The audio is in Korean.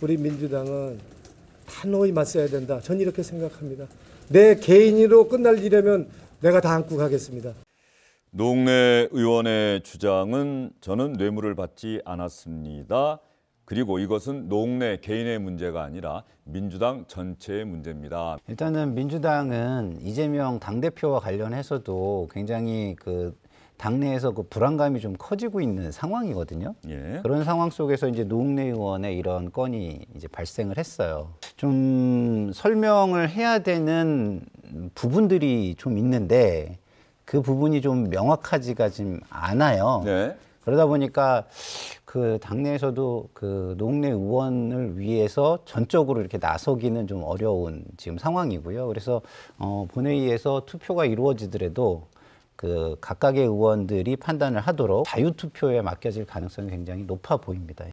우리 민주당은 단호히 맞서야 된다. 전 이렇게 생각합니다. 내 개인으로 끝날 일이라면 내가 다 안고 가겠습니다. 노웅 의원의 주장은 저는 뇌물을 받지 않았습니다. 그리고 이것은 노웅 개인의 문제가 아니라 민주당 전체의 문제입니다. 일단은 민주당은 이재명 당대표와 관련해서도 굉장히 그 당내에서 그 불안감이 좀 커지고 있는 상황이거든요. 예. 그런 상황 속에서 이제 노웅래 의원의 이런 건이 이제 발생을 했어요. 좀 설명을 해야 되는 부분들이 좀 있는데 그 부분이 좀 명확하지가 지금 않아요. 네. 그러다 보니까 그 당내에서도 그 노웅래 의원을 위해서 전적으로 이렇게 나서기는 좀 어려운 지금 상황이고요. 그래서 어 본회의에서 투표가 이루어지더라도 그 각각의 의원들이 판단을 하도록 자유 투표에 맡겨질 가능성이 굉장히 높아 보입니다.